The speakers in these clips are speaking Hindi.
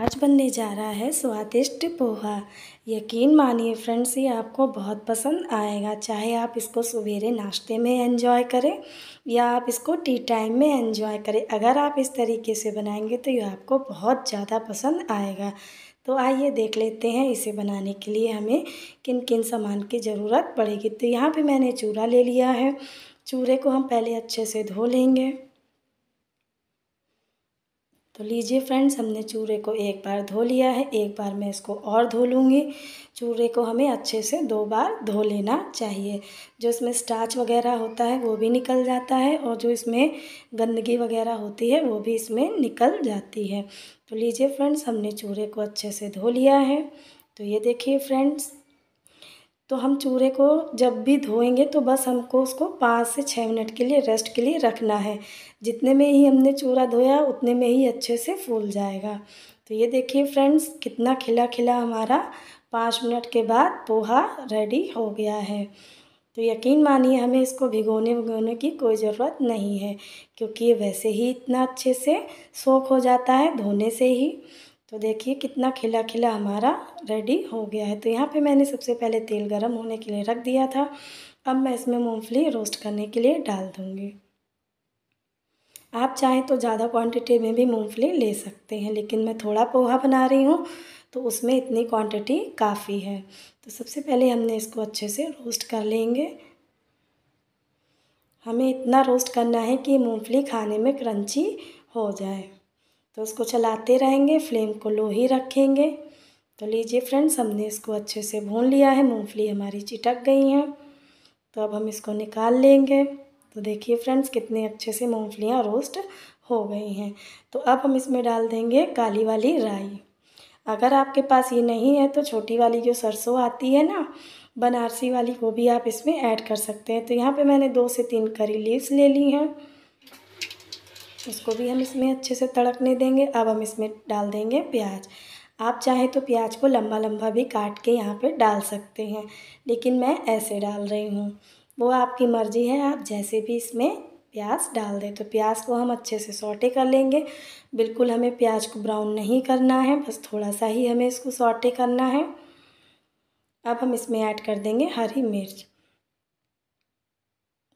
आज बनने जा रहा है स्वादिष्ट पोहा यकीन मानिए फ्रेंड्स ये आपको बहुत पसंद आएगा चाहे आप इसको सवेरे नाश्ते में एंजॉय करें या आप इसको टी टाइम में एंजॉय करें अगर आप इस तरीके से बनाएंगे तो ये आपको बहुत ज़्यादा पसंद आएगा तो आइए देख लेते हैं इसे बनाने के लिए हमें किन किन सामान की ज़रूरत पड़ेगी तो यहाँ पर मैंने चूरा ले लिया है चूरे को हम पहले अच्छे से धो लेंगे तो लीजिए फ्रेंड्स हमने चूरे को एक बार धो लिया है एक बार मैं इसको और धो लूँगी चूरे को हमें अच्छे से दो बार धो लेना चाहिए जो इसमें स्टाच वगैरह होता है वो भी निकल जाता है और जो इसमें गंदगी वगैरह होती है वो भी इसमें निकल जाती है तो लीजिए फ्रेंड्स हमने चूड़े को अच्छे से धो लिया है तो ये देखिए फ्रेंड्स तो हम चूरे को जब भी धोएंगे तो बस हमको उसको पाँच से छः मिनट के लिए रेस्ट के लिए रखना है जितने में ही हमने चूरा धोया उतने में ही अच्छे से फूल जाएगा तो ये देखिए फ्रेंड्स कितना खिला खिला हमारा पाँच मिनट के बाद पोहा रेडी हो गया है तो यकीन मानिए हमें इसको भिगोने भिगोने की कोई ज़रूरत नहीं है क्योंकि ये वैसे ही इतना अच्छे से सोख हो जाता है धोने से ही तो देखिए कितना खिला खिला हमारा रेडी हो गया है तो यहाँ पे मैंने सबसे पहले तेल गरम होने के लिए रख दिया था अब मैं इसमें मूंगफली रोस्ट करने के लिए डाल दूँगी आप चाहें तो ज़्यादा क्वांटिटी में भी मूंगफली ले सकते हैं लेकिन मैं थोड़ा पोहा बना रही हूँ तो उसमें इतनी क्वांटिटी काफ़ी है तो सबसे पहले हमने इसको अच्छे से रोस्ट कर लेंगे हमें इतना रोस्ट करना है कि मूँगफली खाने में क्रंची हो जाए तो उसको चलाते रहेंगे फ्लेम को लो ही रखेंगे तो लीजिए फ्रेंड्स हमने इसको अच्छे से भून लिया है मूंगफली हमारी चिटक गई हैं तो अब हम इसको निकाल लेंगे तो देखिए फ्रेंड्स कितने अच्छे से मूँगफलियाँ रोस्ट हो गई हैं तो अब हम इसमें डाल देंगे काली वाली राई अगर आपके पास ये नहीं है तो छोटी वाली जो सरसों आती है ना बनारसी वाली वो भी आप इसमें ऐड कर सकते हैं तो यहाँ पे मैंने दो से तीन करी लीव्स ले ली हैं उसको भी हम इसमें अच्छे से तड़कने देंगे अब हम इसमें डाल देंगे प्याज आप चाहें तो प्याज को लंबा लंबा भी काट के यहाँ पे डाल सकते हैं लेकिन मैं ऐसे डाल रही हूँ वो आपकी मर्ज़ी है आप जैसे भी इसमें प्याज डाल दें तो प्याज को हम अच्छे से सॉटे कर लेंगे बिल्कुल हमें प्याज को ब्राउन नहीं करना है बस थोड़ा सा ही हमें इसको सॉटे करना है अब हम इसमें ऐड कर देंगे हरी मिर्च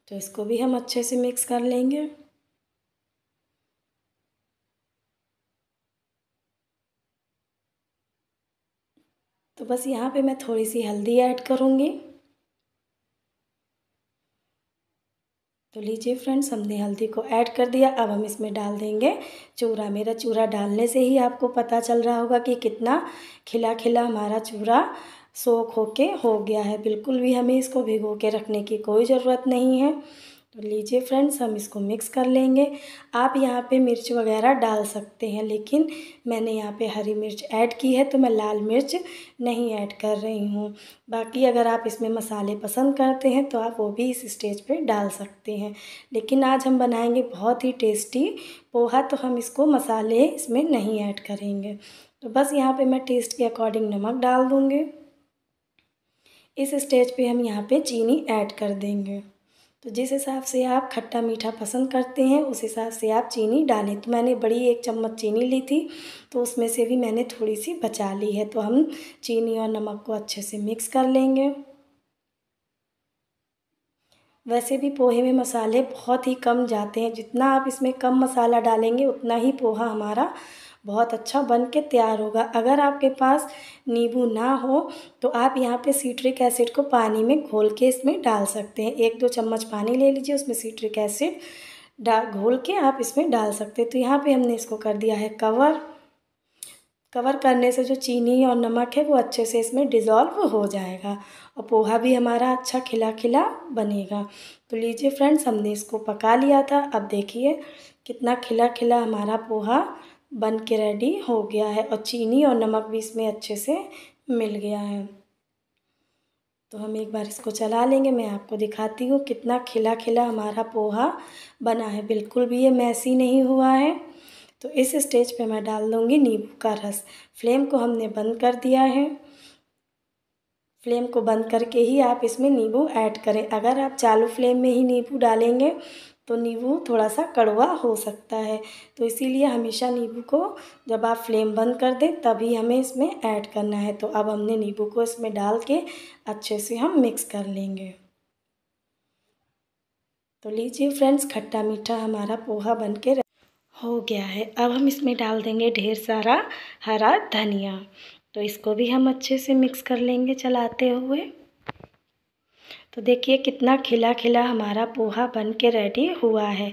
तो इसको भी हम अच्छे से मिक्स कर लेंगे तो बस यहाँ पे मैं थोड़ी सी हल्दी ऐड करूँगी तो लीजिए फ्रेंड्स हमने हल्दी को ऐड कर दिया अब हम इसमें डाल देंगे चूरा मेरा चूरा डालने से ही आपको पता चल रहा होगा कि कितना खिला खिला हमारा चूरा सोख होके हो गया है बिल्कुल भी हमें इसको भिगो के रखने की कोई ज़रूरत नहीं है तो लीजिए फ्रेंड्स हम इसको मिक्स कर लेंगे आप यहाँ पे मिर्च वगैरह डाल सकते हैं लेकिन मैंने यहाँ पे हरी मिर्च ऐड की है तो मैं लाल मिर्च नहीं ऐड कर रही हूँ बाकी अगर आप इसमें मसाले पसंद करते हैं तो आप वो भी इस स्टेज पे डाल सकते हैं लेकिन आज हम बनाएंगे बहुत ही टेस्टी पोहा तो हम इसको मसाले इसमें नहीं ऐड करेंगे तो बस यहाँ पर मैं टेस्ट के अकॉर्डिंग नमक डाल दूँगी इस स्टेज पर हम यहाँ पर चीनी ऐड कर देंगे तो जिस हिसाब से आप खट्टा मीठा पसंद करते हैं उस हिसाब से आप चीनी डालें तो मैंने बड़ी एक चम्मच चीनी ली थी तो उसमें से भी मैंने थोड़ी सी बचा ली है तो हम चीनी और नमक को अच्छे से मिक्स कर लेंगे वैसे भी पोहे में मसाले बहुत ही कम जाते हैं जितना आप इसमें कम मसाला डालेंगे उतना ही पोहा हमारा बहुत अच्छा बन के तैयार होगा अगर आपके पास नींबू ना हो तो आप यहाँ पे सीट्रिक एसिड को पानी में घोल के इसमें डाल सकते हैं एक दो चम्मच पानी ले लीजिए उसमें सीट्रिक एसिड डा घोल के आप इसमें डाल सकते हैं तो यहाँ पे हमने इसको कर दिया है कवर कवर करने से जो चीनी और नमक है वो अच्छे से इसमें डिज़ोल्व हो जाएगा और पोहा भी हमारा अच्छा खिला खिला बनेगा तो लीजिए फ्रेंड्स हमने इसको पका लिया था अब देखिए कितना खिला खिला हमारा पोहा बन के रेडी हो गया है और चीनी और नमक भी इसमें अच्छे से मिल गया है तो हम एक बार इसको चला लेंगे मैं आपको दिखाती हूँ कितना खिला खिला हमारा पोहा बना है बिल्कुल भी ये मैसी नहीं हुआ है तो इस स्टेज पे मैं डाल दूँगी नींबू का रस फ्लेम को हमने बंद कर दिया है फ्लेम को बंद करके ही आप इसमें नींबू ऐड करें अगर आप चालू फ्लेम में ही नींबू डालेंगे तो नींबू थोड़ा सा कड़वा हो सकता है तो इसीलिए हमेशा नींबू को जब आप फ्लेम बंद कर दें तभी हमें इसमें ऐड करना है तो अब हमने नींबू को इसमें डाल के अच्छे से हम मिक्स कर लेंगे तो लीजिए फ्रेंड्स खट्टा मीठा हमारा पोहा बन के हो गया है अब हम इसमें डाल देंगे ढेर सारा हरा धनिया तो इसको भी हम अच्छे से मिक्स कर लेंगे चलाते हुए तो देखिए कितना खिला खिला हमारा पोहा बन के रेडी हुआ है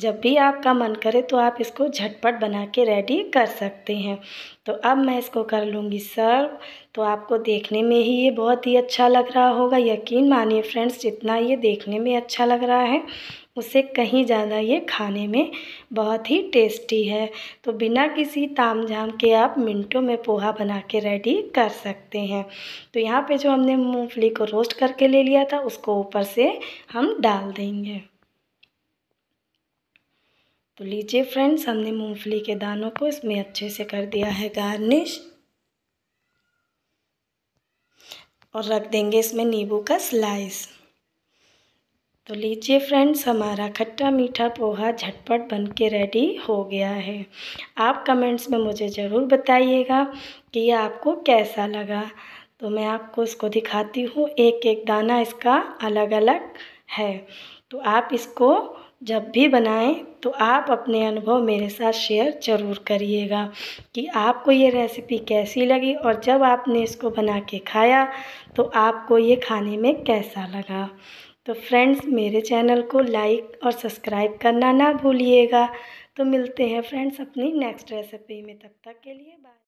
जब भी आपका मन करे तो आप इसको झटपट बना के रेडी कर सकते हैं तो अब मैं इसको कर लूँगी सर्व तो आपको देखने में ही ये बहुत ही अच्छा लग रहा होगा यकीन मानिए फ्रेंड्स जितना ये देखने में अच्छा लग रहा है उससे कहीं ज़्यादा ये खाने में बहुत ही टेस्टी है तो बिना किसी ताम झाम के आप मिनटों में पोहा बना के रेडी कर सकते हैं तो यहाँ पे जो हमने मूंगफली को रोस्ट करके ले लिया था उसको ऊपर से हम डाल देंगे तो लीजिए फ्रेंड्स हमने मूंगफली के दानों को इसमें अच्छे से कर दिया है गार्निश और रख देंगे इसमें नींबू का स्लाइस तो लीजिए फ्रेंड्स हमारा खट्टा मीठा पोहा झटपट बन के रेडी हो गया है आप कमेंट्स में मुझे ज़रूर बताइएगा कि ये आपको कैसा लगा तो मैं आपको इसको दिखाती हूँ एक एक दाना इसका अलग अलग है तो आप इसको जब भी बनाएं तो आप अपने अनुभव मेरे साथ शेयर ज़रूर करिएगा कि आपको ये रेसिपी कैसी लगी और जब आपने इसको बना के खाया तो आपको ये खाने में कैसा लगा तो फ्रेंड्स मेरे चैनल को लाइक और सब्सक्राइब करना ना भूलिएगा तो मिलते हैं फ्रेंड्स अपनी नेक्स्ट रेसिपी में तब तक के लिए बाय